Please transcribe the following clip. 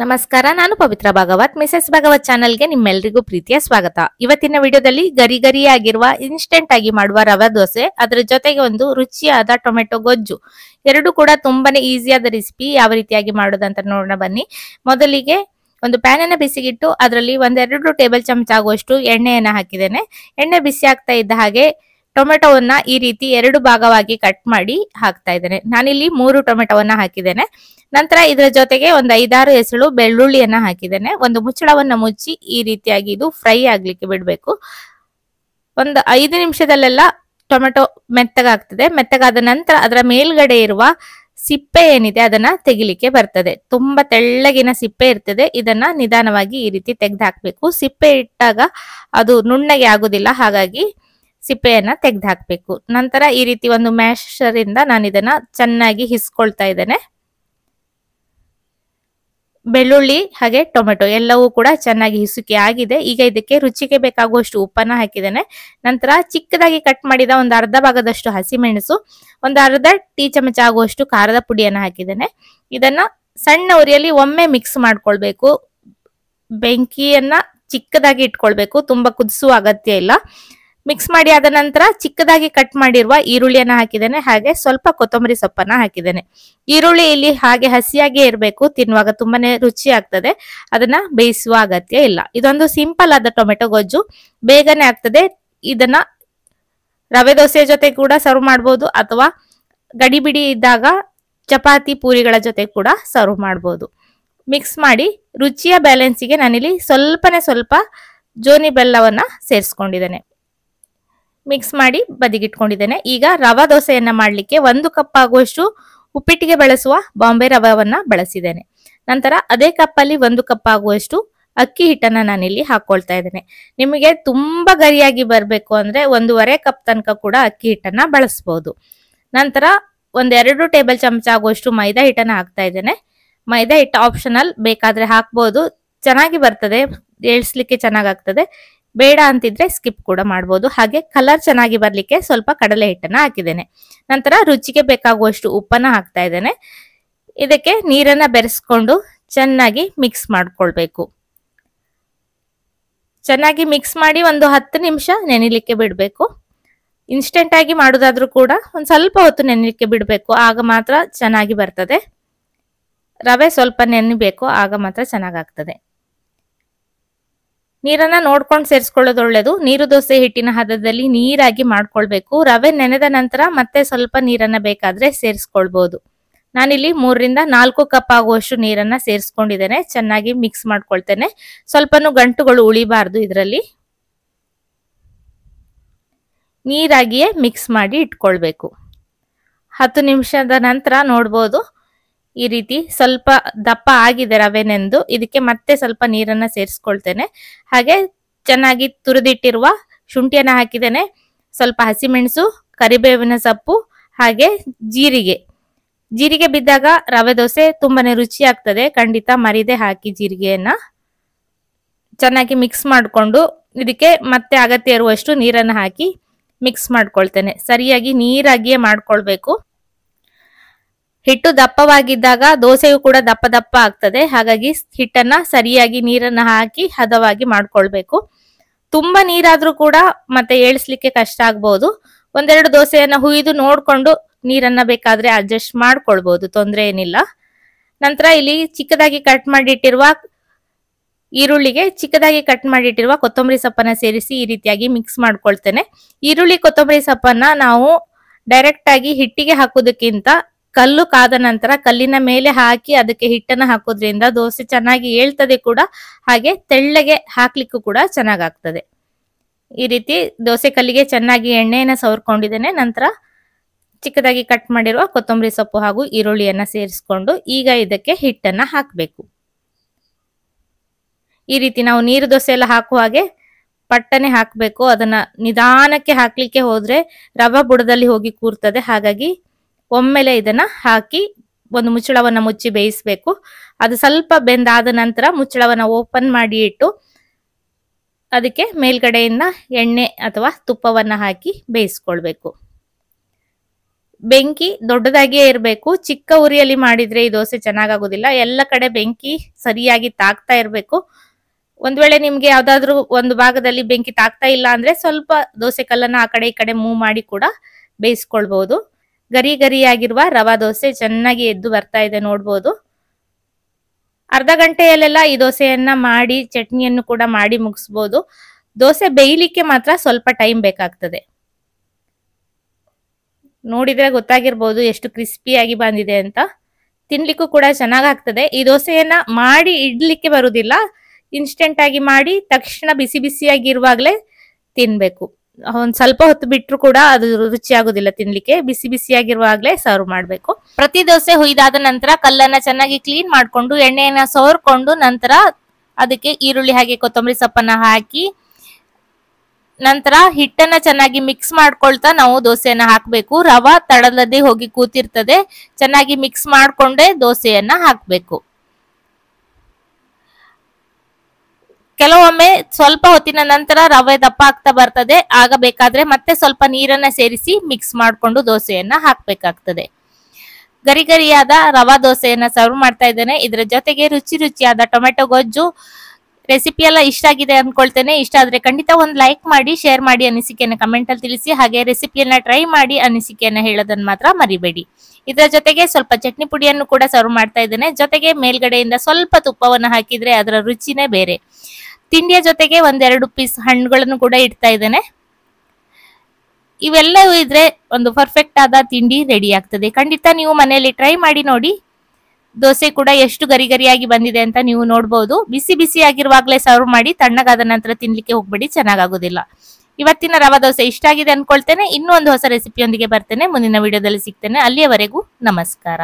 ನಮಸ್ಕಾರ ನಾನು ಪವಿತ್ರ ಭಾಗವತ್ ಮಿಸಸ್ ಭಾಗವತ್ ಚಾನಲ್ಗೆ ನಿಮ್ಮೆಲ್ಲರಿಗೂ ಪ್ರೀತಿಯ ಸ್ವಾಗತ ಇವತ್ತಿನ ವಿಡಿಯೋದಲ್ಲಿ ಗರಿ ಗರಿಯಾಗಿರುವ ಇನ್ಸ್ಟೆಂಟ್ ಆಗಿ ಮಾಡುವ ರವೆ ದೋಸೆ ಅದರ ಜೊತೆಗೆ ಒಂದು ರುಚಿಯಾದ ಟೊಮೆಟೊ ಗೊಜ್ಜು ಎರಡು ಕೂಡ ತುಂಬಾನೇ ಈಸಿಯಾದ ರೆಸಿಪಿ ಯಾವ ರೀತಿಯಾಗಿ ಮಾಡೋದಂತ ನೋಡೋಣ ಬನ್ನಿ ಮೊದಲಿಗೆ ಒಂದು ಪ್ಯಾನ್ ಅನ್ನ ಬಿಸಿಗಿಟ್ಟು ಅದರಲ್ಲಿ ಒಂದೆರಡು ಟೇಬಲ್ ಚಮಚ ಆಗುವಷ್ಟು ಎಣ್ಣೆಯನ್ನು ಹಾಕಿದ್ದೇನೆ ಎಣ್ಣೆ ಬಿಸಿ ಆಗ್ತಾ ಇದ್ದ ಹಾಗೆ ಟೊಮೆಟೊವನ್ನ ಈ ರೀತಿ ಎರಡು ಭಾಗವಾಗಿ ಕಟ್ ಮಾಡಿ ಹಾಕ್ತಾ ಇದ್ದೇನೆ ನಾನಿಲ್ಲಿ ಮೂರು ಟೊಮೆಟೊವನ್ನ ಹಾಕಿದ್ದೇನೆ ನಂತರ ಇದರ ಜೊತೆಗೆ ಒಂದು ಐದಾರು ಹೆಸರು ಬೆಳ್ಳುಳ್ಳಿಯನ್ನ ಹಾಕಿದ್ದೇನೆ ಒಂದು ಮುಚ್ಚಳವನ್ನ ಮುಚ್ಚಿ ಈ ರೀತಿಯಾಗಿ ಇದು ಫ್ರೈ ಆಗ್ಲಿಕ್ಕೆ ಬಿಡಬೇಕು ಒಂದು ಐದು ನಿಮಿಷದಲ್ಲೆಲ್ಲ ಟೊಮೆಟೊ ಮೆತ್ತಗಾಗ್ತದೆ ಮೆತ್ತಗಾದ ನಂತರ ಅದರ ಮೇಲ್ಗಡೆ ಇರುವ ಸಿಪ್ಪೆ ಏನಿದೆ ಅದನ್ನ ತೆಗಿಲಿಕ್ಕೆ ಬರ್ತದೆ ತುಂಬಾ ತೆಳ್ಳಗಿನ ಸಿಪ್ಪೆ ಇರ್ತದೆ ಇದನ್ನ ನಿಧಾನವಾಗಿ ಈ ರೀತಿ ತೆಗೆದು ಹಾಕ್ಬೇಕು ಸಿಪ್ಪೆ ಇಟ್ಟಾಗ ಅದು ನುಣ್ಣಗೆ ಆಗುದಿಲ್ಲ ಹಾಗಾಗಿ ಸಿಪ್ಪೆಯನ್ನ ತೆಗೆದು ಹಾಕ್ಬೇಕು ನಂತರ ಈ ರೀತಿ ಒಂದು ಮ್ಯಾಶರ್ ಇಂದ ನಾನು ಇದನ್ನ ಚೆನ್ನಾಗಿ ಹಿಸ್ಕೊಳ್ತಾ ಇದ್ದೇನೆ ಬೆಳ್ಳುಳ್ಳಿ ಹಾಗೆ ಟೊಮೆಟೊ ಎಲ್ಲವೂ ಕೂಡ ಚೆನ್ನಾಗಿ ಹಿಸುಕಿ ಆಗಿದೆ ಈಗ ಇದಕ್ಕೆ ರುಚಿಗೆ ಬೇಕಾಗುವಷ್ಟು ಉಪ್ಪನ್ನ ಹಾಕಿದ್ದೇನೆ ನಂತರ ಚಿಕ್ಕದಾಗಿ ಕಟ್ ಮಾಡಿದ ಒಂದು ಅರ್ಧ ಭಾಗದಷ್ಟು ಹಸಿಮೆಣಸು ಒಂದು ಅರ್ಧ ಟೀ ಚಮಚ ಆಗುವಷ್ಟು ಖಾರದ ಪುಡಿಯನ್ನ ಹಾಕಿದ್ದೇನೆ ಇದನ್ನ ಸಣ್ಣ ಉರಿಯಲ್ಲಿ ಒಮ್ಮೆ ಮಿಕ್ಸ್ ಮಾಡ್ಕೊಳ್ಬೇಕು ಬೆಂಕಿಯನ್ನ ಚಿಕ್ಕದಾಗಿ ಇಟ್ಕೊಳ್ಬೇಕು ತುಂಬಾ ಕುದಿಸುವ ಅಗತ್ಯ ಇಲ್ಲ ಮಿಕ್ಸ್ ಮಾಡಿ ಆದ ನಂತರ ಚಿಕ್ಕದಾಗಿ ಕಟ್ ಮಾಡಿರುವ ಈರುಳ್ಳಿಯನ್ನು ಹಾಕಿದ್ದೇನೆ ಹಾಗೆ ಸ್ವಲ್ಪ ಕೊತ್ತಂಬರಿ ಸೊಪ್ಪನ್ನ ಹಾಕಿದ್ದೇನೆ ಈರುಳ್ಳಿ ಇಲ್ಲಿ ಹಾಗೆ ಹಸಿಯಾಗೇ ಇರಬೇಕು ತಿನ್ನುವಾಗ ತುಂಬಾನೇ ರುಚಿ ಆಗ್ತದೆ ಅದನ್ನ ಬೇಯಿಸುವ ಅಗತ್ಯ ಇಲ್ಲ ಇದೊಂದು ಸಿಂಪಲ್ ಆದ ಟೊಮೆಟೊ ಗೊಜ್ಜು ಬೇಗನೆ ಆಗ್ತದೆ ಇದನ್ನ ರವೆ ದೋಸೆ ಜೊತೆ ಕೂಡ ಸರ್ವ್ ಮಾಡ್ಬೋದು ಅಥವಾ ಗಡಿಬಿಡಿ ಇದ್ದಾಗ ಚಪಾತಿ ಪೂರಿಗಳ ಜೊತೆ ಕೂಡ ಸರ್ವ್ ಮಾಡ್ಬೋದು ಮಿಕ್ಸ್ ಮಾಡಿ ರುಚಿಯ ಬ್ಯಾಲೆನ್ಸಿಗೆ ನಾನಿಲ್ಲಿ ಸ್ವಲ್ಪನೇ ಸ್ವಲ್ಪ ಜೋನಿ ಬೆಲ್ಲವನ್ನ ಸೇರಿಸ್ಕೊಂಡಿದ್ದೇನೆ ಮಿಕ್ಸ್ ಮಾಡಿ ಬದಿಗಿಟ್ಕೊಂಡಿದ್ದೇನೆ ಈಗ ರವಾ ದೋಸೆಯನ್ನ ಮಾಡಲಿಕ್ಕೆ ಒಂದು ಕಪ್ ಆಗುವಷ್ಟು ಉಪ್ಪಿಟ್ಟಿಗೆ ಬಳಸುವ ಬಾಂಬೆ ರವವನ್ನು ಬಳಸಿದ್ದೇನೆ ನಂತರ ಅದೇ ಕಪ್ಪಲ್ಲಿ ಒಂದು ಕಪ್ ಆಗುವಷ್ಟು ಅಕ್ಕಿ ಹಿಟ್ಟನ್ನ ಇಲ್ಲಿ ಹಾಕೊಳ್ತಾ ಇದ್ದೇನೆ ನಿಮಗೆ ತುಂಬಾ ಗರಿಯಾಗಿ ಬರಬೇಕು ಅಂದ್ರೆ ಒಂದೂವರೆ ಕಪ್ ತನಕ ಕೂಡ ಅಕ್ಕಿ ಹಿಟ್ಟನ್ನ ಬಳಸಬಹುದು ನಂತರ ಒಂದೆರಡು ಟೇಬಲ್ ಚಮಚ ಆಗುವಷ್ಟು ಮೈದಾ ಹಿಟ್ಟನ್ನ ಹಾಕ್ತಾ ಇದ್ದೇನೆ ಮೈದಾ ಹಿಟ್ಟು ಆಪ್ಷನಲ್ ಬೇಕಾದ್ರೆ ಹಾಕ್ಬೋದು ಚೆನ್ನಾಗಿ ಬರ್ತದೆ ಏಳ್ಸ್ಲಿಕ್ಕೆ ಚೆನ್ನಾಗಾಗ್ತದೆ ಬೇಡ ಅಂತಿದ್ರೆ ಸ್ಕಿಪ್ ಕೂಡ ಮಾಡ್ಬೋದು ಹಾಗೆ ಕಲರ್ ಚೆನ್ನಾಗಿ ಬರಲಿಕ್ಕೆ ಸ್ವಲ್ಪ ಕಡಲೆ ಹಿಟ್ಟನ್ನು ಹಾಕಿದ್ದೇನೆ ನಂತರ ರುಚಿಗೆ ಬೇಕಾಗುವಷ್ಟು ಉಪ್ಪನ್ನು ಹಾಕ್ತಾ ಇದ್ದೇನೆ ಇದಕ್ಕೆ ನೀರನ್ನು ಬೆರೆಸ್ಕೊಂಡು ಚೆನ್ನಾಗಿ ಮಿಕ್ಸ್ ಮಾಡ್ಕೊಳ್ಬೇಕು ಚೆನ್ನಾಗಿ ಮಿಕ್ಸ್ ಮಾಡಿ ಒಂದು ಹತ್ತು ನಿಮಿಷ ನೆನೆಲಿಕ್ಕೆ ಬಿಡಬೇಕು ಇನ್ಸ್ಟೆಂಟ್ ಆಗಿ ಮಾಡೋದಾದ್ರೂ ಕೂಡ ಒಂದು ಸ್ವಲ್ಪ ಹೊತ್ತು ನೆನಲಿಕ್ಕೆ ಬಿಡಬೇಕು ಆಗ ಮಾತ್ರ ಚೆನ್ನಾಗಿ ಬರ್ತದೆ ರವೆ ಸ್ವಲ್ಪ ನೆನೆಬೇಕು ಆಗ ಮಾತ್ರ ಚೆನ್ನಾಗಾಗ್ತದೆ ನೀರನ್ನ ನೋಡ್ಕೊಂಡು ಸೇರಿಸ್ಕೊಳ್ಳೋದು ಒಳ್ಳೇದು ನೀರು ದೋಸೆ ಹಿಟ್ಟಿನ ಹದದಲ್ಲಿ ನೀರಾಗಿ ಮಾಡ್ಕೊಳ್ಬೇಕು ರವೆ ನೆನೆದ ನಂತರ ಮತ್ತೆ ಸ್ವಲ್ಪ ನೀರನ್ನ ಬೇಕಾದ್ರೆ ಸೇರಿಸ್ಕೊಳ್ಬಹುದು ನಾನಿಲ್ಲಿ ಮೂರರಿಂದ ನಾಲ್ಕು ಕಪ್ ಆಗುವಷ್ಟು ನೀರನ್ನ ಸೇರಿಸ್ಕೊಂಡಿದ್ದೇನೆ ಚೆನ್ನಾಗಿ ಮಿಕ್ಸ್ ಮಾಡ್ಕೊಳ್ತೇನೆ ಸ್ವಲ್ಪನೂ ಗಂಟುಗಳು ಉಳಿಬಾರ್ದು ಇದರಲ್ಲಿ ನೀರಾಗಿಯೇ ಮಿಕ್ಸ್ ಮಾಡಿ ಇಟ್ಕೊಳ್ಬೇಕು ಹತ್ತು ನಿಮಿಷದ ನಂತರ ನೋಡ್ಬೋದು ಈ ರೀತಿ ಸ್ವಲ್ಪ ದಪ್ಪ ಆಗಿದೆ ರವೆನೆಂದು ಇದಕ್ಕೆ ಮತ್ತೆ ಸ್ವಲ್ಪ ನೀರನ್ನ ಸೇರಿಸ್ಕೊಳ್ತೇನೆ ಹಾಗೆ ಚೆನ್ನಾಗಿ ತುರಿದಿಟ್ಟಿರುವ ಶುಂಠಿಯನ್ನ ಹಾಕಿದ್ದೇನೆ ಸ್ವಲ್ಪ ಹಸಿಮೆಣಸು ಕರಿಬೇವಿನ ಸೊಪ್ಪು ಹಾಗೆ ಜೀರಿಗೆ ಜೀರಿಗೆ ಬಿದ್ದಾಗ ರವೆ ದೋಸೆ ತುಂಬಾನೇ ರುಚಿ ಆಗ್ತದೆ ಖಂಡಿತ ಮರಿದೆ ಹಾಕಿ ಜೀರಿಗೆಯನ್ನ ಚೆನ್ನಾಗಿ ಮಿಕ್ಸ್ ಮಾಡಿಕೊಂಡು ಇದಕ್ಕೆ ಮತ್ತೆ ಅಗತ್ಯ ಇರುವಷ್ಟು ನೀರನ್ನು ಹಾಕಿ ಮಿಕ್ಸ್ ಮಾಡ್ಕೊಳ್ತೇನೆ ಸರಿಯಾಗಿ ನೀರಾಗಿಯೇ ಮಾಡ್ಕೊಳ್ಬೇಕು ಹಿಟ್ಟು ದಪ್ಪವಾಗಿದ್ದಾಗ ದೋಸೆಯು ಕೂಡ ದಪ್ಪ ದಪ್ಪ ಆಗ್ತದೆ ಹಾಗಾಗಿ ಹಿಟ್ಟನ್ನ ಸರಿಯಾಗಿ ನೀರನ್ನ ಹಾಕಿ ಹದವಾಗಿ ಮಾಡ್ಕೊಳ್ಬೇಕು ತುಂಬಾ ನೀರಾದ್ರೂ ಕೂಡ ಮತ್ತೆ ಏಳಿಸ್ಲಿಕ್ಕೆ ಕಷ್ಟ ಆಗ್ಬಹುದು ಒಂದೆರಡು ದೋಸೆಯನ್ನ ಹುಯ್ದು ನೋಡ್ಕೊಂಡು ನೀರನ್ನ ಬೇಕಾದ್ರೆ ಅಡ್ಜಸ್ಟ್ ಮಾಡ್ಕೊಳ್ಬಹುದು ತೊಂದರೆ ಏನಿಲ್ಲ ನಂತರ ಇಲ್ಲಿ ಚಿಕ್ಕದಾಗಿ ಕಟ್ ಮಾಡಿಟ್ಟಿರುವ ಈರುಳ್ಳಿಗೆ ಚಿಕ್ಕದಾಗಿ ಕಟ್ ಮಾಡಿಟ್ಟಿರುವ ಕೊತ್ತಂಬರಿ ಸೊಪ್ಪನ್ನ ಸೇರಿಸಿ ಈ ರೀತಿಯಾಗಿ ಮಿಕ್ಸ್ ಮಾಡ್ಕೊಳ್ತೇನೆ ಈರುಳ್ಳಿ ಕೊತ್ತಂಬರಿ ಸೊಪ್ಪನ್ನ ನಾವು ಡೈರೆಕ್ಟ್ ಆಗಿ ಹಿಟ್ಟಿಗೆ ಹಾಕೋದಕ್ಕಿಂತ ಕಲ್ಲು ಕಾದ ನಂತರ ಕಲ್ಲಿನ ಮೇಲೆ ಹಾಕಿ ಅದಕ್ಕೆ ಹಿಟ್ಟನ್ನ ಹಾಕೋದ್ರಿಂದ ದೋಸೆ ಚೆನ್ನಾಗಿ ಏಳ್ತದೆ ಕೂಡ ಹಾಗೆ ತೆಳ್ಳಗೆ ಹಾಕ್ಲಿಕ್ಕೂ ಕೂಡ ಚೆನ್ನಾಗಾಗ್ತದೆ ಈ ರೀತಿ ದೋಸೆ ಕಲ್ಲಿಗೆ ಚೆನ್ನಾಗಿ ಎಣ್ಣೆಯನ್ನು ಸವರ್ಕೊಂಡಿದ್ದೇನೆ ನಂತರ ಚಿಕ್ಕದಾಗಿ ಕಟ್ ಮಾಡಿರುವ ಕೊತ್ತಂಬರಿ ಸೊಪ್ಪು ಹಾಗೂ ಈರುಳ್ಳಿಯನ್ನು ಸೇರಿಸ್ಕೊಂಡು ಈಗ ಇದಕ್ಕೆ ಹಿಟ್ಟನ್ನು ಹಾಕಬೇಕು ಈ ರೀತಿ ನಾವು ನೀರು ದೋಸೆ ಎಲ್ಲ ಹಾಕುವ ಹಾಗೆ ಪಟ್ಟನೆ ಹಾಕಬೇಕು ಅದನ್ನ ನಿಧಾನಕ್ಕೆ ಹಾಕ್ಲಿಕ್ಕೆ ಹೋದ್ರೆ ರವ ಬುಡದಲ್ಲಿ ಹೋಗಿ ಕೂರ್ತದೆ ಹಾಗಾಗಿ ಒಮ್ಮೆಲೆ ಇದನ್ನ ಹಾಕಿ ಒಂದು ಮುಚ್ಚಳವನ್ನ ಮುಚ್ಚಿ ಬೇಯಿಸ್ಬೇಕು ಅದು ಸ್ವಲ್ಪ ಬೆಂದಾದ ನಂತರ ಮುಚ್ಚಳವನ್ನ ಓಪನ್ ಮಾಡಿ ಇಟ್ಟು ಅದಕ್ಕೆ ಮೇಲ್ಗಡೆಯಿಂದ ಎಣ್ಣೆ ಅಥವಾ ತುಪ್ಪವನ್ನ ಹಾಕಿ ಬೇಯಿಸ್ಕೊಳ್ಬೇಕು ಬೆಂಕಿ ದೊಡ್ಡದಾಗಿಯೇ ಇರಬೇಕು ಚಿಕ್ಕ ಉರಿಯಲ್ಲಿ ಮಾಡಿದ್ರೆ ಈ ದೋಸೆ ಚೆನ್ನಾಗಾಗೋದಿಲ್ಲ ಎಲ್ಲ ಕಡೆ ಬೆಂಕಿ ಸರಿಯಾಗಿ ತಾಕ್ತಾ ಇರಬೇಕು ಒಂದ್ ವೇಳೆ ನಿಮ್ಗೆ ಯಾವ್ದಾದ್ರು ಒಂದು ಭಾಗದಲ್ಲಿ ಬೆಂಕಿ ತಾಕ್ತಾ ಇಲ್ಲ ಅಂದ್ರೆ ಸ್ವಲ್ಪ ದೋಸೆ ಕಲ್ಲನ್ನ ಆ ಕಡೆ ಈ ಕಡೆ ಮೂವ್ ಮಾಡಿ ಕೂಡ ಬೇಯಿಸ್ಕೊಳ್ಬಹುದು ಗರಿ ಗರಿಯಾಗಿರುವ ರವಾ ದೋಸೆ ಚೆನ್ನಾಗಿ ಎದ್ದು ಬರ್ತಾ ಇದೆ ನೋಡ್ಬೋದು ಅರ್ಧ ಗಂಟೆಯಲ್ಲೆಲ್ಲ ಈ ದೋಸೆಯನ್ನ ಮಾಡಿ ಚಟ್ನಿಯನ್ನು ಕೂಡ ಮಾಡಿ ಮುಗಿಸ್ಬೋದು ದೋಸೆ ಬೇಯಲಿಕ್ಕೆ ಮಾತ್ರ ಸ್ವಲ್ಪ ಟೈಮ್ ಬೇಕಾಗ್ತದೆ ನೋಡಿದ್ರೆ ಗೊತ್ತಾಗಿರ್ಬೋದು ಎಷ್ಟು ಕ್ರಿಸ್ಪಿಯಾಗಿ ಬಂದಿದೆ ಅಂತ ತಿನ್ಲಿಕ್ಕೂ ಕೂಡ ಚೆನ್ನಾಗಾಗ್ತದೆ ಈ ದೋಸೆಯನ್ನ ಮಾಡಿ ಇಡ್ಲಿಕ್ಕೆ ಬರುವುದಿಲ್ಲ ಇನ್ಸ್ಟೆಂಟ್ ಆಗಿ ಮಾಡಿ ತಕ್ಷಣ ಬಿಸಿ ಬಿಸಿಯಾಗಿರುವಾಗಲೇ ತಿನ್ಬೇಕು ಒಂದ್ ಸ್ವಲ್ಪ ಹೊತ್ತು ಬಿಟ್ರೂ ಕೂಡ ಅದು ರುಚಿ ತಿನ್ಲಿಕ್ಕೆ ಬಿಸಿ ಬಿಸಿಯಾಗಿರುವಾಗಲೇ ಸರ್ವ್ ಮಾಡ್ಬೇಕು ಪ್ರತಿ ದೋಸೆ ಹುಯ್ದಾದ ನಂತರ ಕಲ್ಲನ್ನ ಚೆನ್ನಾಗಿ ಕ್ಲೀನ್ ಮಾಡ್ಕೊಂಡು ಎಣ್ಣೆಯನ್ನ ಸೋರ್ಕೊಂಡು ನಂತರ ಅದಕ್ಕೆ ಈರುಳ್ಳಿ ಹಾಗೆ ಕೊತ್ತಂಬರಿ ಸೊಪ್ಪನ್ನ ಹಾಕಿ ನಂತರ ಹಿಟ್ಟನ್ನ ಚೆನ್ನಾಗಿ ಮಿಕ್ಸ್ ಮಾಡ್ಕೊಳ್ತಾ ನಾವು ದೋಸೆಯನ್ನ ಹಾಕಬೇಕು ರವ ತಡಲದೆ ಹೋಗಿ ಕೂತಿರ್ತದೆ ಚೆನ್ನಾಗಿ ಮಿಕ್ಸ್ ಮಾಡಿಕೊಂಡೇ ದೋಸೆಯನ್ನ ಹಾಕ್ಬೇಕು ಕೆಲವೊಮ್ಮೆ ಸ್ವಲ್ಪ ಹೊತ್ತಿನ ನಂತರ ರವೆ ದಪ್ಪ ಆಗ್ತಾ ಬರ್ತದೆ ಆಗ ಬೇಕಾದ್ರೆ ಮತ್ತೆ ಸ್ವಲ್ಪ ನೀರನ್ನ ಸೇರಿಸಿ ಮಿಕ್ಸ್ ಮಾಡಿಕೊಂಡು ದೋಸೆಯನ್ನ ಹಾಕ್ಬೇಕಾಗ್ತದೆ ಗರಿ ಗರಿಯಾದ ರವಾ ದೋಸೆಯನ್ನ ಸರ್ವ್ ಮಾಡ್ತಾ ಇದ್ದೇನೆ ಇದರ ಜೊತೆಗೆ ರುಚಿ ರುಚಿಯಾದ ಟೊಮೆಟೊ ಗೊಜ್ಜು ರೆಸಿಪಿ ಎಲ್ಲ ಇಷ್ಟ ಆಗಿದೆ ಅನ್ಕೊಳ್ತೇನೆ ಇಷ್ಟ ಆದ್ರೆ ಖಂಡಿತ ಒಂದು ಲೈಕ್ ಮಾಡಿ ಶೇರ್ ಮಾಡಿ ಅನಿಸಿಕೆಯನ್ನು ಕಮೆಂಟ್ ಅಲ್ಲಿ ತಿಳಿಸಿ ಹಾಗೆ ರೆಸಿಪಿಯನ್ನ ಟ್ರೈ ಮಾಡಿ ಅನಿಸಿಕೆಯನ್ನು ಹೇಳೋದನ್ನ ಮಾತ್ರ ಮರಿಬೇಡಿ ಇದರ ಜೊತೆಗೆ ಸ್ವಲ್ಪ ಚಟ್ನಿ ಪುಡಿಯನ್ನು ಕೂಡ ಸರ್ವ್ ಮಾಡ್ತಾ ಇದ್ದೇನೆ ಜೊತೆಗೆ ಮೇಲ್ಗಡೆಯಿಂದ ಸ್ವಲ್ಪ ತುಪ್ಪವನ್ನು ಹಾಕಿದ್ರೆ ಅದರ ರುಚಿನೇ ಬೇರೆ ತಿಂಡಿಯ ಜೊತೆಗೆ ಒಂದೆರಡು ಪೀಸ್ ಹಣ್ಣುಗಳನ್ನು ಕೂಡ ಇಡ್ತಾ ಇದ್ದೇನೆ ಇವೆಲ್ಲವೂ ಇದ್ರೆ ಒಂದು ಪರ್ಫೆಕ್ಟ್ ಆದ ತಿಂಡಿ ರೆಡಿ ಆಗ್ತದೆ ಖಂಡಿತ ನೀವು ಮನೆಯಲ್ಲಿ ಟ್ರೈ ಮಾಡಿ ನೋಡಿ ದೋಸೆ ಕೂಡ ಎಷ್ಟು ಗರಿ ಗರಿಯಾಗಿ ಬಂದಿದೆ ಅಂತ ನೀವು ನೋಡಬಹುದು ಬಿಸಿ ಬಿಸಿ ಆಗಿರುವಾಗಲೇ ಸರ್ವ್ ಮಾಡಿ ತಣ್ಣಗಾದ ನಂತರ ತಿನ್ಲಿಕ್ಕೆ ಹೋಗ್ಬೇಡಿ ಚೆನ್ನಾಗಾಗೋದಿಲ್ಲ ಇವತ್ತಿನ ರವಾ ದೋಸೆ ಇಷ್ಟ ಆಗಿದೆ ಅನ್ಕೊಳ್ತೇನೆ ಇನ್ನೂ ಒಂದು ಹೊಸ ರೆಸಿಪಿಯೊಂದಿಗೆ ಬರ್ತೇನೆ ಮುಂದಿನ ವಿಡಿಯೋದಲ್ಲಿ ಸಿಗ್ತೇನೆ ಅಲ್ಲಿಯವರೆಗೂ ನಮಸ್ಕಾರ